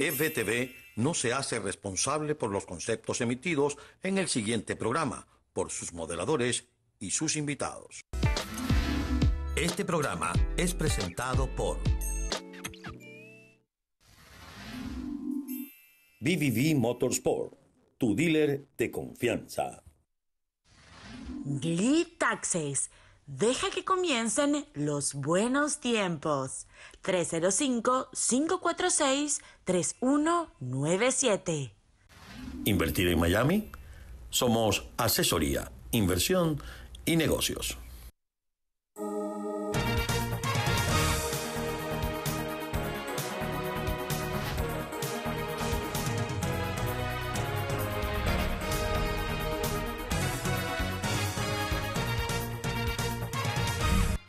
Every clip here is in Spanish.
Ftv no se hace responsable por los conceptos emitidos en el siguiente programa por sus modeladores y sus invitados. Este programa es presentado por BBV Motorsport, tu dealer de confianza. Deja que comiencen los buenos tiempos. 305-546-3197. Invertir en Miami. Somos asesoría, inversión y negocios.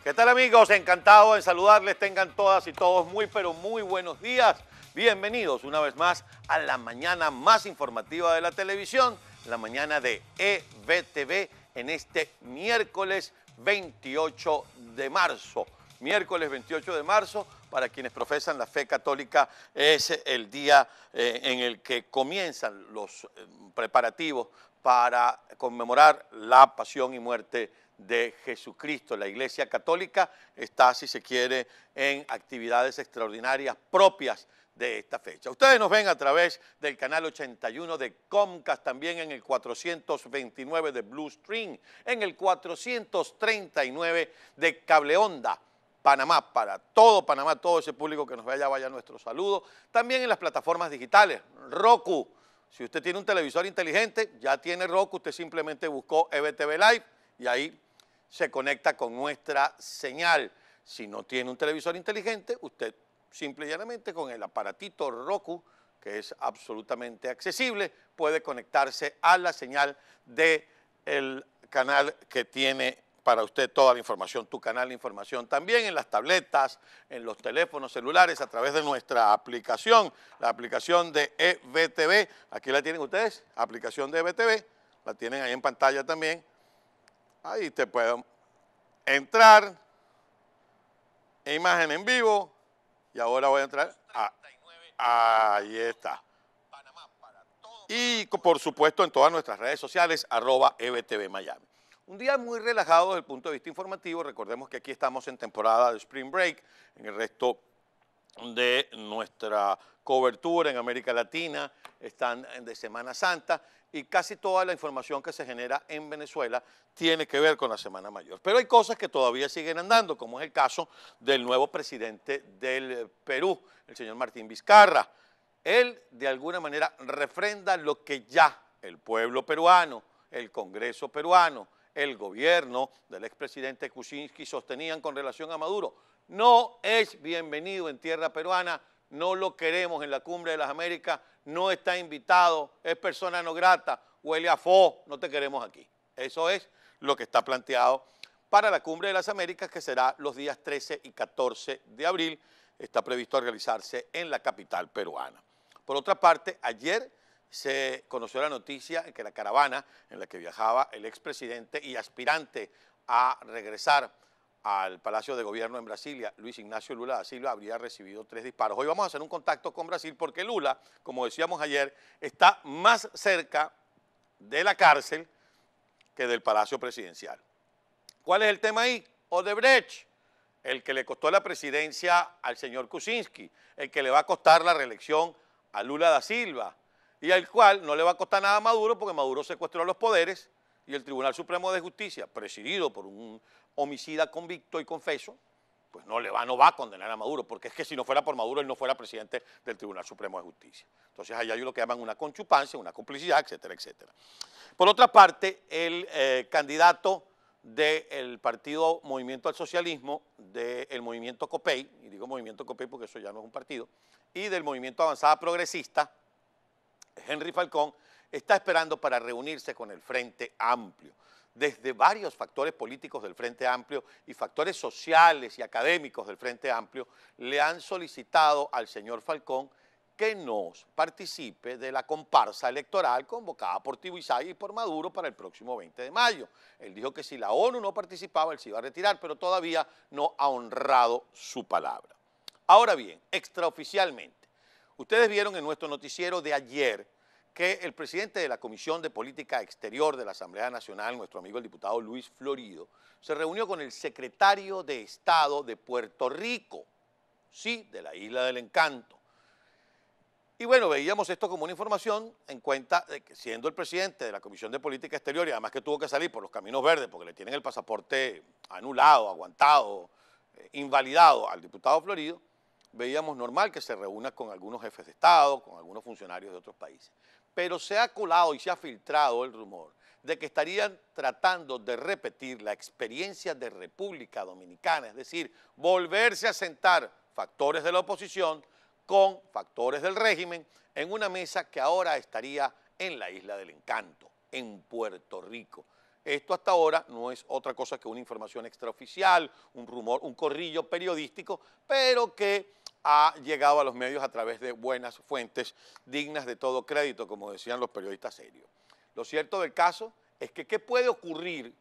¿Qué tal amigos? Encantado en saludarles. Tengan todas y todos muy pero muy buenos días. Bienvenidos una vez más a la mañana más informativa de la televisión, la mañana de EBTV en este miércoles 28 de marzo. Miércoles 28 de marzo, para quienes profesan la fe católica, es el día eh, en el que comienzan los eh, preparativos para conmemorar la pasión y muerte de Jesucristo. La Iglesia Católica está, si se quiere, en actividades extraordinarias propias de esta fecha. Ustedes nos ven a través del canal 81 de Comcast, también en el 429 de Blue Stream, en el 439 de Cable Onda. Panamá, para todo Panamá, todo ese público que nos vaya, vaya nuestro saludo. También en las plataformas digitales, Roku. Si usted tiene un televisor inteligente, ya tiene Roku, usted simplemente buscó EBTV Live y ahí se conecta con nuestra señal. Si no tiene un televisor inteligente, usted simple y llanamente con el aparatito Roku, que es absolutamente accesible, puede conectarse a la señal del el canal que tiene para usted toda la información, tu canal de información. También en las tabletas, en los teléfonos celulares, a través de nuestra aplicación, la aplicación de EBTV. Aquí la tienen ustedes, aplicación de EBTV. La tienen ahí en pantalla también. Ahí te puedo entrar en imagen en vivo y ahora voy a entrar a, ahí está. Y por supuesto en todas nuestras redes sociales, arroba EBTV Miami. Un día muy relajado desde el punto de vista informativo. Recordemos que aquí estamos en temporada de Spring Break. En el resto de nuestra cobertura en América Latina, están de Semana Santa y casi toda la información que se genera en Venezuela tiene que ver con la Semana Mayor. Pero hay cosas que todavía siguen andando, como es el caso del nuevo presidente del Perú, el señor Martín Vizcarra. Él de alguna manera refrenda lo que ya el pueblo peruano, el Congreso peruano, el gobierno del expresidente Kuczynski sostenían con relación a Maduro no es bienvenido en tierra peruana, no lo queremos en la Cumbre de las Américas, no está invitado, es persona no grata, huele a fo, no te queremos aquí. Eso es lo que está planteado para la Cumbre de las Américas, que será los días 13 y 14 de abril, está previsto realizarse en la capital peruana. Por otra parte, ayer se conoció la noticia de que la caravana en la que viajaba el expresidente y aspirante a regresar al Palacio de Gobierno en Brasilia, Luis Ignacio Lula da Silva habría recibido tres disparos. Hoy vamos a hacer un contacto con Brasil porque Lula, como decíamos ayer, está más cerca de la cárcel que del Palacio Presidencial. ¿Cuál es el tema ahí? Odebrecht, el que le costó la presidencia al señor Kuczynski, el que le va a costar la reelección a Lula da Silva y al cual no le va a costar nada a Maduro porque Maduro secuestró los poderes y el Tribunal Supremo de Justicia, presidido por un homicida convicto y confeso, pues no, le va, no va a condenar a Maduro, porque es que si no fuera por Maduro, él no fuera presidente del Tribunal Supremo de Justicia. Entonces allá hay lo que llaman una conchupancia, una complicidad, etcétera, etcétera. Por otra parte, el eh, candidato del partido Movimiento al Socialismo, del movimiento COPEI, y digo movimiento COPEI porque eso ya no es un partido, y del movimiento Avanzada Progresista, Henry Falcón, está esperando para reunirse con el Frente Amplio desde varios factores políticos del Frente Amplio y factores sociales y académicos del Frente Amplio, le han solicitado al señor Falcón que nos participe de la comparsa electoral convocada por Tibuizay y por Maduro para el próximo 20 de mayo. Él dijo que si la ONU no participaba, él se iba a retirar, pero todavía no ha honrado su palabra. Ahora bien, extraoficialmente, ustedes vieron en nuestro noticiero de ayer que el presidente de la Comisión de Política Exterior de la Asamblea Nacional, nuestro amigo el diputado Luis Florido, se reunió con el secretario de Estado de Puerto Rico, sí, de la Isla del Encanto. Y bueno, veíamos esto como una información en cuenta de que siendo el presidente de la Comisión de Política Exterior y además que tuvo que salir por los caminos verdes porque le tienen el pasaporte anulado, aguantado, eh, invalidado al diputado Florido, veíamos normal que se reúna con algunos jefes de Estado, con algunos funcionarios de otros países pero se ha colado y se ha filtrado el rumor de que estarían tratando de repetir la experiencia de República Dominicana, es decir, volverse a sentar factores de la oposición con factores del régimen en una mesa que ahora estaría en la Isla del Encanto, en Puerto Rico. Esto hasta ahora no es otra cosa que una información extraoficial, un rumor, un corrillo periodístico, pero que ha llegado a los medios a través de buenas fuentes dignas de todo crédito, como decían los periodistas serios. Lo cierto del caso es que qué puede ocurrir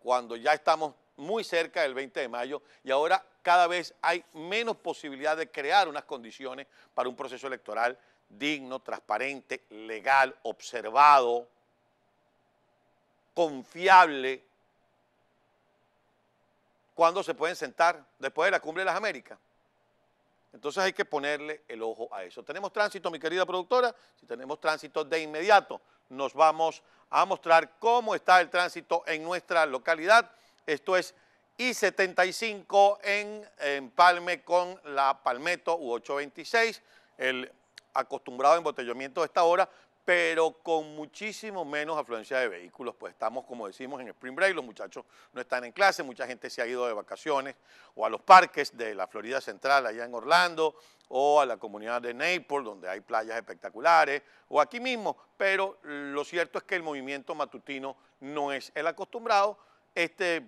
cuando ya estamos muy cerca del 20 de mayo y ahora cada vez hay menos posibilidad de crear unas condiciones para un proceso electoral digno, transparente, legal, observado, confiable. ¿Cuándo se pueden sentar? Después de la Cumbre de las Américas. Entonces hay que ponerle el ojo a eso. Tenemos tránsito, mi querida productora. Si tenemos tránsito de inmediato, nos vamos a mostrar cómo está el tránsito en nuestra localidad. Esto es I-75 en Palme con la Palmetto U826 acostumbrado a embotellamiento a esta hora, pero con muchísimo menos afluencia de vehículos, pues estamos, como decimos, en Spring Break, los muchachos no están en clase, mucha gente se ha ido de vacaciones o a los parques de la Florida Central, allá en Orlando, o a la comunidad de Naples, donde hay playas espectaculares, o aquí mismo, pero lo cierto es que el movimiento matutino no es el acostumbrado. Este eh,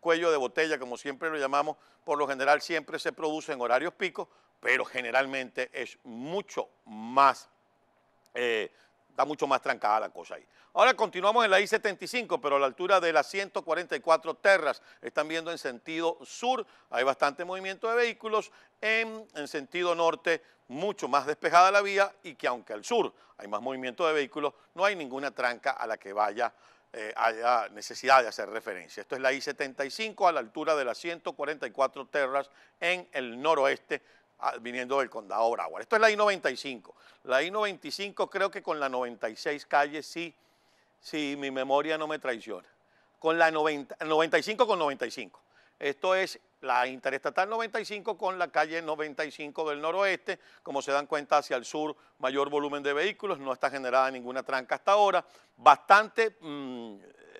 cuello de botella, como siempre lo llamamos, por lo general siempre se produce en horarios picos, pero generalmente es mucho más, eh, da mucho más trancada la cosa ahí. Ahora continuamos en la I-75, pero a la altura de las 144 terras, están viendo en sentido sur, hay bastante movimiento de vehículos, en, en sentido norte mucho más despejada la vía y que aunque al sur hay más movimiento de vehículos, no hay ninguna tranca a la que vaya eh, haya necesidad de hacer referencia. Esto es la I-75 a la altura de las 144 terras en el noroeste Ah, viniendo del condado Broward. Esto es la I-95. La I-95 creo que con la 96 calle sí, si mi memoria no me traiciona. Con la 90, 95 con 95. Esto es la interestatal 95 con la calle 95 del noroeste. Como se dan cuenta, hacia el sur mayor volumen de vehículos, no está generada ninguna tranca hasta ahora. Bastante mm,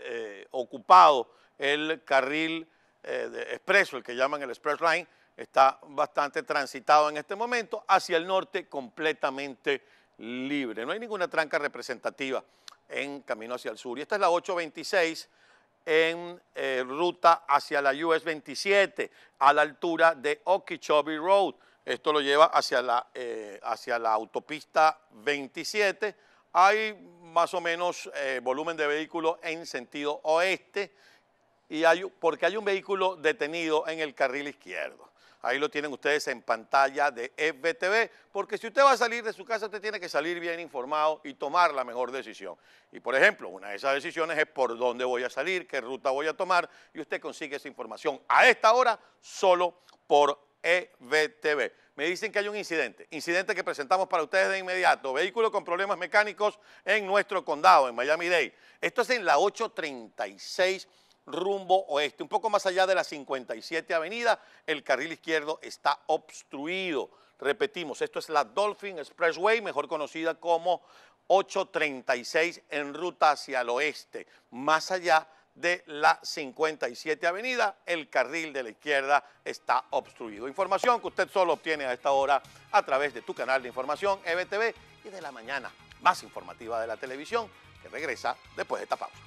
eh, ocupado el carril eh, expreso, el que llaman el express line, está bastante transitado en este momento, hacia el norte completamente libre. No hay ninguna tranca representativa en camino hacia el sur. Y esta es la 826 en eh, ruta hacia la US 27 a la altura de Okeechobee Road. Esto lo lleva hacia la, eh, hacia la autopista 27. Hay más o menos eh, volumen de vehículos en sentido oeste y hay, porque hay un vehículo detenido en el carril izquierdo. Ahí lo tienen ustedes en pantalla de FBTV, porque si usted va a salir de su casa, usted tiene que salir bien informado y tomar la mejor decisión. Y por ejemplo, una de esas decisiones es por dónde voy a salir, qué ruta voy a tomar, y usted consigue esa información a esta hora solo por EBTV. Me dicen que hay un incidente, incidente que presentamos para ustedes de inmediato, vehículo con problemas mecánicos en nuestro condado, en Miami-Dade. Esto es en la 836 rumbo oeste. Un poco más allá de la 57 Avenida, el carril izquierdo está obstruido. Repetimos, esto es la Dolphin Expressway, mejor conocida como 836 en ruta hacia el oeste. Más allá de la 57 Avenida, el carril de la izquierda está obstruido. Información que usted solo obtiene a esta hora a través de tu canal de información EBTV y de la mañana más informativa de la televisión que regresa después de esta pausa.